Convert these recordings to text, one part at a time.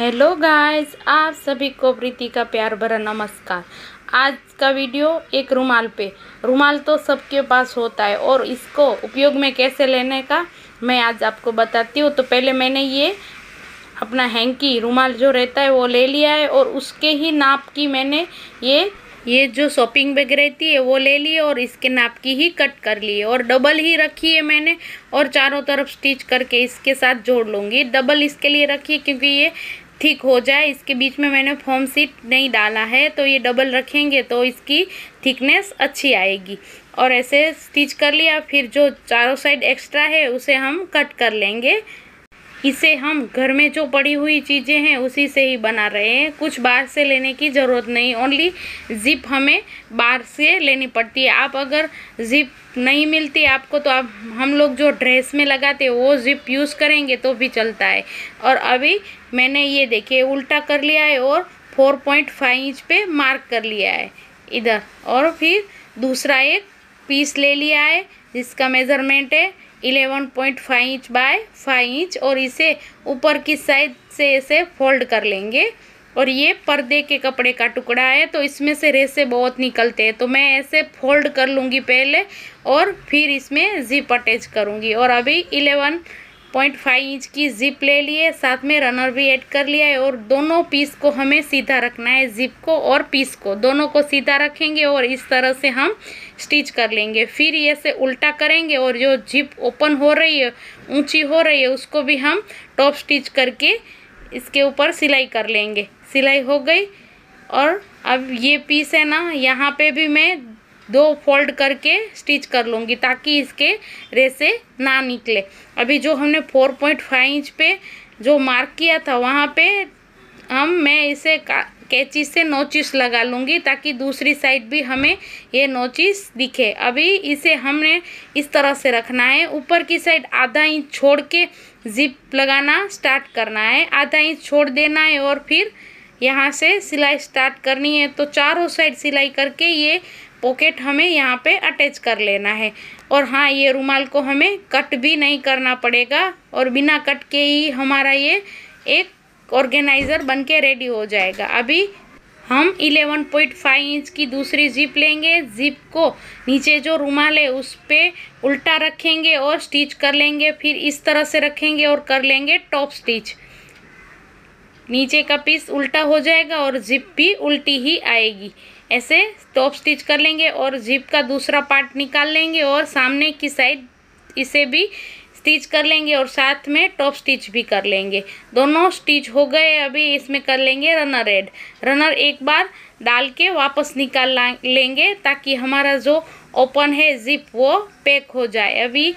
hello guys आप सभी को प्रीति का प्यार भरा नमस्कार आज का वीडियो एक रुमाल पे रुमाल तो सबके पास होता है और इसको उपयोग में कैसे लेने का मैं आज आपको बताती हूँ तो पहले मैंने ये अपना हैंकी रुमाल जो रहता है वो ले लिया है और उसके ही नाप की मैंने ये ये जो शॉपिंग बैग रहती है वो ले ली और इसके नाप की ही कट कर ली और डबल ही रखी है मैंने और चारों तरफ स्टिच करके इसके साथ जोड़ लूँगी डबल इसके लिए रखी है क्योंकि ये ठीक हो जाए इसके बीच में मैंने फॉर्म सीट नहीं डाला है तो ये डबल रखेंगे तो इसकी थिकनेस अच्छी आएगी और ऐसे स्टिच कर लिया फिर जो चारों साइड एक्स्ट्रा है उसे हम कट कर लेंगे इसे हम घर में जो पड़ी हुई चीज़ें हैं उसी से ही बना रहे हैं कुछ बाहर से लेने की ज़रूरत नहीं ओनली ज़िप हमें बाहर से लेनी पड़ती है आप अगर ज़िप नहीं मिलती आपको तो आप हम लोग जो ड्रेस में लगाते हैं वो ज़िप यूज़ करेंगे तो भी चलता है और अभी मैंने ये देखिए उल्टा कर लिया है और फोर पॉइंट फाइव इंच पर मार्क कर लिया है इधर और फिर दूसरा एक पीस ले लिया है जिसका मेज़रमेंट है eleven point five inch by five inch और इसे ऊपर की साइड से इसे फोल्ड कर लेंगे और ये पर्दे के कपड़े का टुकड़ा है तो इसमें से रेसे बहुत निकलते हैं तो मैं ऐसे फोल्ड कर लूँगी पहले और फिर इसमें जिप अटैच करूँगी और अभी इलेवन पॉइंट फाइव इंच की जिप ले लिए साथ में रनर भी ऐड कर लिया है और दोनों पीस को हमें सीधा रखना है जिप को और पीस को दोनों को सीधा रखेंगे और इस तरह से हम स्टिच कर लेंगे फिर ये से उल्टा करेंगे और जो जिप ओपन हो रही है ऊंची हो रही है उसको भी हम टॉप स्टिच करके इसके ऊपर सिलाई कर लेंगे सिलाई हो गई और अब ये पीस है ना यहाँ पे भी मैं दो फोल्ड करके स्टिच कर लूँगी ताकि इसके रेसे ना निकले अभी जो हमने फोर पॉइंट फाइव इंच पे जो मार्क किया था वहाँ पे हम मैं इसे कैचिस से नोचिस लगा लूँगी ताकि दूसरी साइड भी हमें ये नोचिस दिखे अभी इसे हमने इस तरह से रखना है ऊपर की साइड आधा इंच छोड़ के जिप लगाना स्टार्ट करना है आधा इंच छोड़ देना है और फिर यहाँ से सिलाई स्टार्ट करनी है तो चारों साइड सिलाई करके ये पॉकेट हमें यहाँ पे अटैच कर लेना है और हाँ ये रुमाल को हमें कट भी नहीं करना पड़ेगा और बिना कट के ही हमारा ये एक ऑर्गेनाइज़र बन के रेडी हो जाएगा अभी हम 11.5 इंच की दूसरी जिप लेंगे जिप को नीचे जो रुमाल है उस पर उल्टा रखेंगे और स्टिच कर लेंगे फिर इस तरह से रखेंगे और कर लेंगे टॉप स्टिच नीचे का पीस उल्टा हो जाएगा और जिप भी उल्टी ही आएगी ऐसे टॉप स्टिच कर लेंगे और जिप का दूसरा पार्ट निकाल लेंगे और सामने की साइड इसे भी स्टिच कर लेंगे और साथ में टॉप स्टिच भी कर लेंगे दोनों स्टिच हो गए अभी इसमें कर लेंगे रनर एड रनर एक बार डाल के वापस निकाल लेंगे ताकि हमारा जो ओपन है जिप वो पैक हो जाए अभी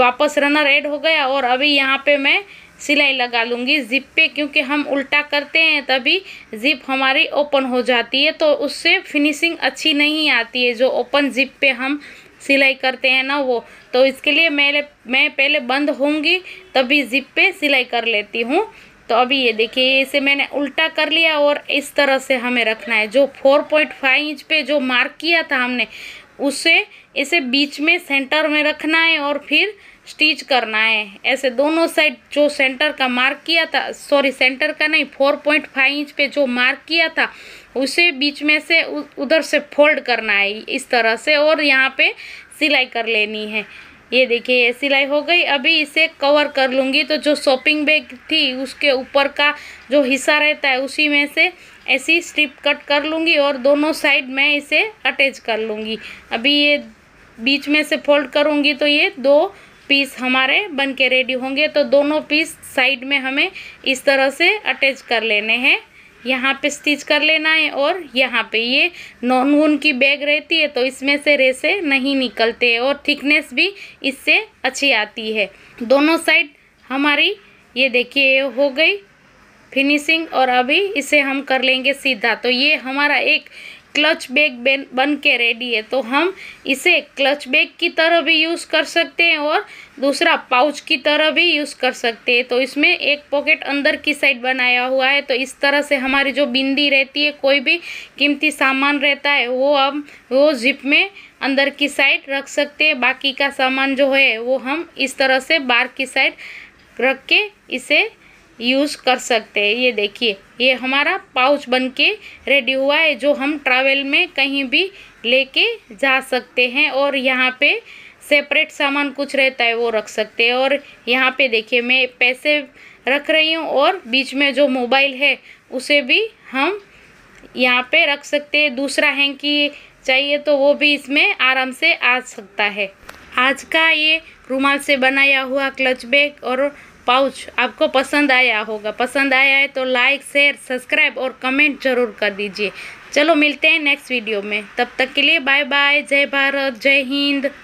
वापस रनर एड हो गया और अभी यहाँ पे मैं सिलाई लगा लूँगी जिप पे क्योंकि हम उल्टा करते हैं तभी जिप हमारी ओपन हो जाती है तो उससे फिनिशिंग अच्छी नहीं आती है जो ओपन जिप पे हम सिलाई करते हैं ना वो तो इसके लिए मैं मैं पहले बंद होंगी तभी जिप पे सिलाई कर लेती हूँ तो अभी ये देखिए इसे मैंने उल्टा कर लिया और इस तरह से हमें रखना है जो 4.5 इंच पे जो मार्क किया था हमने उसे इसे बीच में सेंटर में रखना है और फिर स्टिच करना है ऐसे दोनों साइड जो सेंटर का मार्क किया था सॉरी सेंटर का नहीं 4.5 इंच पे जो मार्क किया था उसे बीच में से उधर से फोल्ड करना है इस तरह से और यहाँ पे सिलाई कर लेनी है ये देखिए ये सिलाई हो गई अभी इसे कवर कर लूँगी तो जो शॉपिंग बैग थी उसके ऊपर का जो हिस्सा रहता है उसी में से ऐसी स्ट्रिप कट कर लूँगी और दोनों साइड में इसे अटैच कर लूँगी अभी ये बीच में से फोल्ड करूँगी तो ये दो पीस हमारे बन के रेडी होंगे तो दोनों पीस साइड में हमें इस तरह से अटैच कर लेने हैं यहाँ पे स्टिच कर लेना है और यहाँ पे ये नॉन वून की बैग रहती है तो इसमें से रेसे नहीं निकलते हैं और थिकनेस भी इससे अच्छी आती है दोनों साइड हमारी ये देखिए हो गई फिनिशिंग और अभी इसे हम कर लेंगे सीधा तो ये हमारा एक क्लच बैग बन के रेडी है तो हम इसे क्लच बैग की तरह भी यूज़ कर सकते हैं और दूसरा पाउच की तरह भी यूज़ कर सकते हैं तो इसमें एक पॉकेट अंदर की साइड बनाया हुआ है तो इस तरह से हमारी जो बिंदी रहती है कोई भी कीमती सामान रहता है वो हम वो जिप में अंदर की साइड रख सकते हैं बाकी का सामान जो है वो हम इस तरह से बाहर की साइड रख के इसे यूज़ कर सकते हैं ये देखिए ये हमारा पाउच बन के रेडी हुआ है जो हम ट्रैवल में कहीं भी लेके जा सकते हैं और यहाँ पे सेपरेट सामान कुछ रहता है वो रख सकते हैं और यहाँ पे देखिए मैं पैसे रख रही हूँ और बीच में जो मोबाइल है उसे भी हम यहाँ पे रख सकते हैं दूसरा कि चाहिए तो वो भी इसमें आराम से आ सकता है आज का ये रूमाल से बनाया हुआ क्लच बैग और पाउच आपको पसंद आया होगा पसंद आया है तो लाइक शेयर सब्सक्राइब और कमेंट जरूर कर दीजिए चलो मिलते हैं नेक्स्ट वीडियो में तब तक के लिए बाय बाय जय भारत जय हिंद